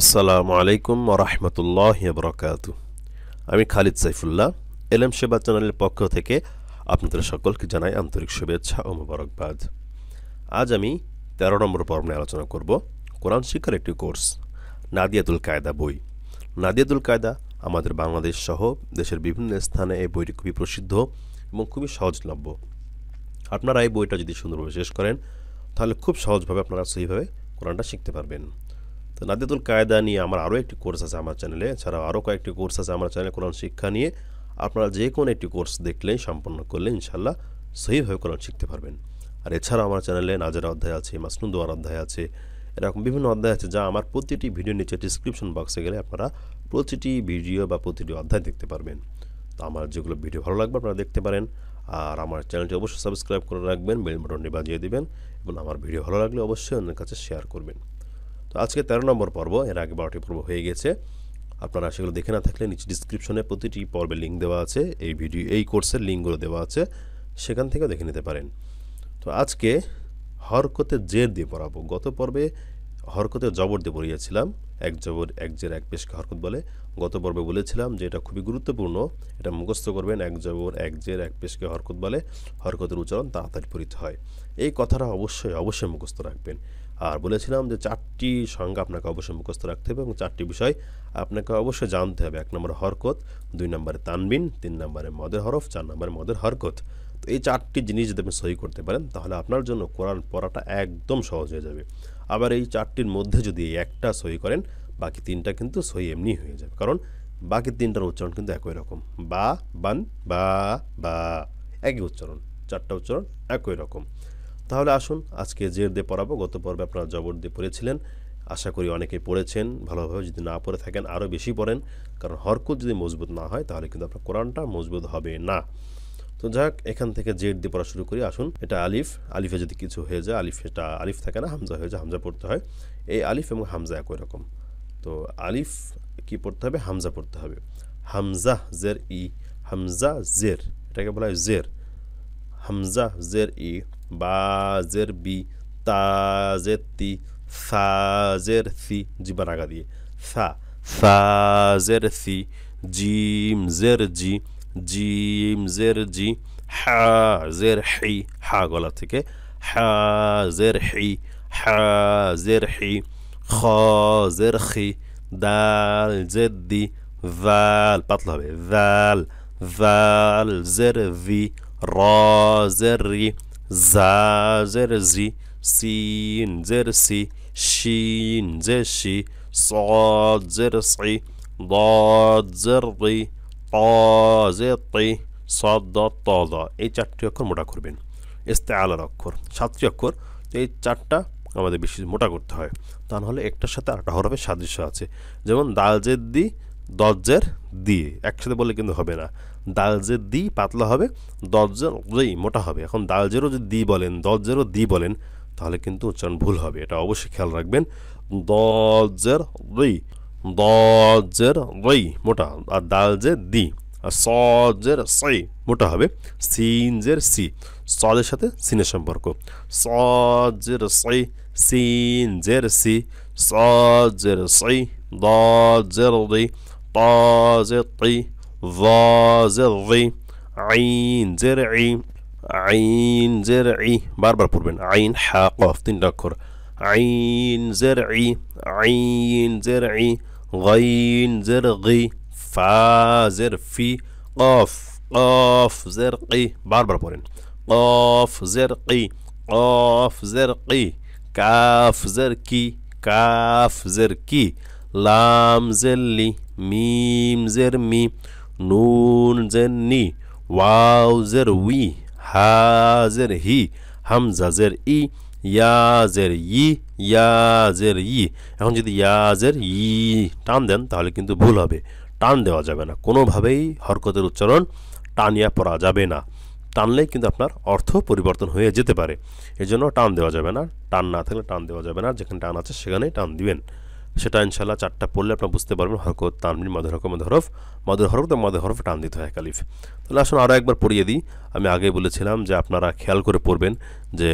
আসসালামু আলাইকুম রহমতুল্লাহ বরকাত আমি খালিদ সাইফুল্লাহ এলএম সেবা চ্যানেলের পক্ষ থেকে আপনাদের সকলকে জানাই আন্তরিক শুভেচ্ছা ও মুবারকবাদ আজ আমি তেরো নম্বর পর্ব নিয়ে আলোচনা করব কোরআন শিক্ষার একটি কোর্স নাদিয়াতুল কায়দা বই নাদিয়াতুল কায়দা আমাদের বাংলাদেশ সহ দেশের বিভিন্ন স্থানে এই বইটি খুবই প্রসিদ্ধ এবং খুবই সহজলভ্য আপনারা এই বইটা যদি সুন্দরভাবে শেষ করেন তাহলে খুব সহজভাবে আপনারা সেইভাবে কোরআনটা শিখতে পারবেন তো নাদিতুল কায়দা নিয়ে আমার আরও একটি কোর্স আছে আমার চ্যানেলে এছাড়াও আরও কয়েকটি কোর্স আছে আমার চ্যানেলে কোরআন শিক্ষা নিয়ে আপনারা যে কোনো একটি কোর্স দেখলেই সম্পন্ন করলে ইনশাল্লাহ সহিভাবে কোরআন শিখতে পারবেন আর এছাড়াও আমার চ্যানেলে নাজেরা অধ্যায় আছে মাসনুন দোয়ার অধ্যায় আছে এরকম বিভিন্ন অধ্যায় আছে যা আমার প্রতিটি ভিডিও নিচে ডিসক্রিপশন বক্সে গেলে আপনারা প্রতিটি ভিডিও বা প্রতিটি অধ্যায় দেখতে পারবেন তো আমার যেগুলো ভিডিও ভালো লাগবে আপনারা দেখতে পারেন আর আমার চ্যানেলটি অবশ্যই সাবস্ক্রাইব করে রাখবেন বেল বাটনটি বাজিয়ে দেবেন এবং আমার ভিডিও ভালো লাগলে অবশ্যই অন্যের কাছে শেয়ার করবেন তো আজকে তেরো নম্বর পর্ব এর আগে বারোটি পর্ব হয়ে গেছে আপনারা সেগুলো দেখে না থাকলে নিচে ডিসক্রিপশনে প্রতিটি পর্বের লিঙ্ক দেওয়া আছে এই ভিডিও এই কোর্সের লিঙ্কগুলো দেওয়া আছে সেখান থেকেও দেখে নিতে পারেন তো আজকে হরকতে জের দিয়ে পড়াবো গত পর্বে হরকতে জবর দিয়ে পড়িয়েছিলাম এক জবর এক জের এক পেশকে হরকত বলে গত পর্বে বলেছিলাম যে এটা খুবই গুরুত্বপূর্ণ এটা মুখস্থ করবেন এক জবর এক জের এক পেশকে হরকত বলে হরকতের উচ্চারণ তাড়াতাড়ি পরিত হয় এই কথাটা অবশ্যই অবশ্যই মুখস্থ রাখবেন আর বলেছিলাম যে চারটি সংজ্ঞা আপনাকে অবশ্যই মুখস্থ রাখতে হবে এবং চারটি বিষয় আপনাকে অবশ্যই জানতে হবে এক নম্বরে হরকত দুই নম্বরে তানবিন তিন নম্বরে মদের হরফ চার নম্বরে মদের হরকত তো এই চারটি জিনিস যদি আপনি সহি করতে পারেন তাহলে আপনার জন্য কোরআন পড়াটা একদম সহজ হয়ে যাবে আবার এই চারটির মধ্যে যদি একটা সহি করেন বাকি তিনটা কিন্তু সহি এমনি হয়ে যাবে কারণ বাকি তিনটার উচ্চারণ কিন্তু একই রকম বা বান বা বা একই উচ্চারণ চারটা উচ্চারণ একই রকম তাহলে আসুন আজকে জের দিয়ে পড়াবো গত পর্বে আপনারা জবর দিয়ে পড়েছিলেন আশা করি অনেকে পড়েছেন ভালোভাবে যদি না পড়ে থাকেন আরও বেশি পড়েন কারণ হরকত যদি মজবুত না হয় তাহলে কিন্তু আপনার কোরআনটা মজবুত হবে না তো যাক এখান থেকে জের দিয়ে পড়া শুরু করি আসুন এটা আলিফ আলিফে যদি কিছু হয়ে যায় আলিফ এটা আলিফ থাকে না হামজা হয়ে যায় হামজা পড়তে হয় এই আলিফ এবং হামজা একই রকম তো আলিফ কি পড়তে হবে হামজা পড়তে হবে হামজা জের ই হামজা জের এটাকে বলা হয় জের হামজা জের ই বাজেরবি তাজেরতি ফাজেরথি জিবার আগা দিয়ে ফা ফাজেরথি জিম জেরজি জিম জেরজি হাজের হি হা গলা থেকে হাজের হি হাজের হি خازر خي دال زدي ذال بطلها ذال ذال زر في را زري জা জের জি সিন জের সি শিন জের সি صاد زر صي ضاد زر ضي طا زر طي صاد طا ضا এই চারটি অক্ষর মোটা করবেন ইস্তেআলার অক্ষর সাতটি অক্ষর এই চারটা আমাদের বেশি মোটা করতে হয় তা নাহলে একটার সাথে আরেকটা হরফের সাদৃশ্য আছে যেমন দালজের দি দরজের দিয়ে একসাথে বললে কিন্তু হবে না ডাল যে দি পাতলা হবে দরজের যেই মোটা হবে এখন ডাল জেরও যদি দি বলেন দরজেরও দি বলেন তাহলে কিন্তু উচ্চারণ ভুল হবে এটা অবশ্যই খেয়াল রাখবেন দজের রই দজের রই মোটা আর ডাল যে দি আর সজের সই মোটা হবে সিনজের সি সজের সাথে সিনের সম্পর্ক সজের সই সিনজের সি সজের সই দজের রই তজের তৈ ظا زرعي عين زرعي عين زرعي باربر بوربن عين حا قاف تندكر عين زرعي عين زرعي غين زرغي فا زرفي قاف قاف زرقي باربر بوربن قاف زرقي قاف زرقي كاف زركي كاف زركي لام زلي ميم زرمي নুন জের নি ওয়াও জের উই হা জের হি হাম জাজের ই ইয়াজের ই ইয়াজের ই এখন যদি ইয়াজের ই টান দেন তাহলে কিন্তু ভুল হবে টান দেওয়া যাবে না কোনোভাবেই হরকতের উচ্চারণ টানিয়া পড়া যাবে না টানলে কিন্তু আপনার অর্থ পরিবর্তন হয়ে যেতে পারে এজন্য টান দেওয়া যাবে না টান না থাকলে টান দেওয়া যাবে না যেখানে টান আছে সেখানেই টান দিবেন সেটা ইনশাল্লাহ চারটা পড়লে আপনারা বুঝতে পারবেন হরকত তানবিন মাদহরক মাদহরফ হরক তো হরফ টান দিতে হয় কালিফ তাহলে আসুন আরও একবার পড়িয়ে দিই আমি আগে বলেছিলাম যে আপনারা খেয়াল করে পড়বেন যে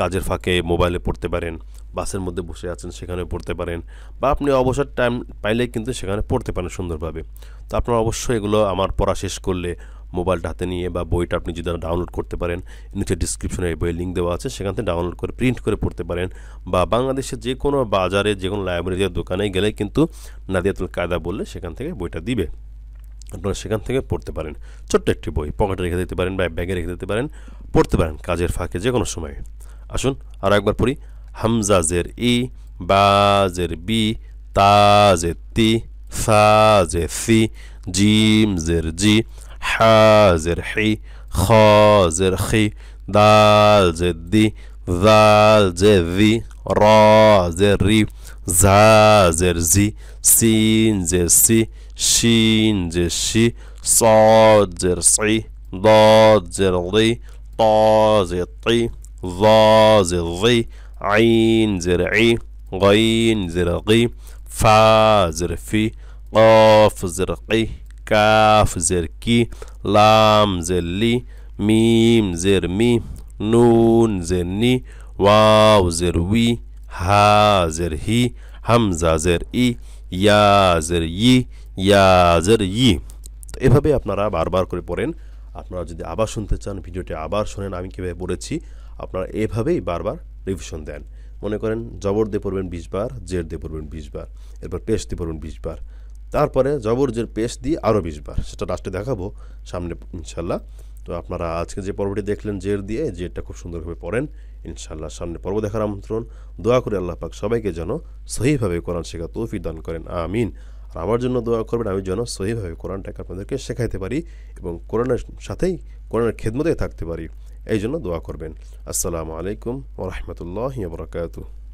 কাজের ফাঁকে মোবাইলে পড়তে পারেন বাসের মধ্যে বসে আছেন সেখানে পড়তে পারেন বা আপনি অবসর টাইম পাইলে কিন্তু সেখানে পড়তে পারেন সুন্দরভাবে তো আপনারা অবশ্যই এগুলো আমার পড়া শেষ করলে মোবাইলটা হাতে নিয়ে বা বইটা আপনি যদি ডাউনলোড করতে পারেন নিচে ডিসক্রিপশনে এই বইয়ের লিঙ্ক দেওয়া আছে সেখান থেকে ডাউনলোড করে প্রিন্ট করে পড়তে পারেন বা বাংলাদেশের যে কোনো বাজারে যে কোনো লাইব্রেরির দোকানে গেলে কিন্তু নাদিয়াতুল কায়দা বললে সেখান থেকে বইটা দিবে আপনারা সেখান থেকে পড়তে পারেন ছোট্ট একটি বই পকেটে রেখে দিতে পারেন বা ব্যাগে রেখে দিতে পারেন পড়তে পারেন কাজের ফাঁকে যে কোনো সময় আসুন আর একবার পড়ি হামজাজের ই বাজের বি তাজের তি সাজের সি জিমজের জি حازر حي خازر خي دال زد دي ذال زد ذي را زر ري زا زر زي سين زر سي شين زر شي صاد زر صي ضاد زر لي طا زر طي ظا زر ظي عين زر عي غين زر غي فا زر في قاف زر قي কাফ জের কি লাম জের লি মিম জের মি নুন জের নি ওয়াও জের উই হা জের হি হামজা জের ই ইয়া জের ই ইয়া জের ই তো এভাবে আপনারা বারবার করে পড়েন আপনারা যদি আবার শুনতে চান ভিডিওটি আবার শোনেন আমি কীভাবে পড়েছি আপনারা এভাবেই বারবার রিভিশন দেন মনে করেন জবর দিয়ে পড়বেন বিশ বার জের দিয়ে পড়বেন বিশ বার এরপর টেস্ট দিয়ে পড়বেন বিশ বার তারপরে জবরজের পেস্ট দিয়ে আরও বিশবার সেটা লাস্টে দেখাবো সামনে ইনশাল্লাহ তো আপনারা আজকে যে পর্বটি দেখলেন জের দিয়ে জেরটা খুব সুন্দরভাবে পড়েন ইনশাল্লাহ সামনে পর্ব দেখার আমন্ত্রণ দোয়া করে আল্লাহ পাক সবাইকে যেন সহিভাবে কোরআন শেখা তৌফিক দান করেন আমিন আর আমার জন্য দোয়া করবেন আমি যেন সহিভাবে কোরআনটাকে আপনাদেরকে শেখাইতে পারি এবং কোরআনের সাথেই কোরআনের খেদমতে থাকতে পারি এই জন্য দোয়া করবেন আসসালামু আলাইকুম ওরহমতুল্লাহ বরাকাতু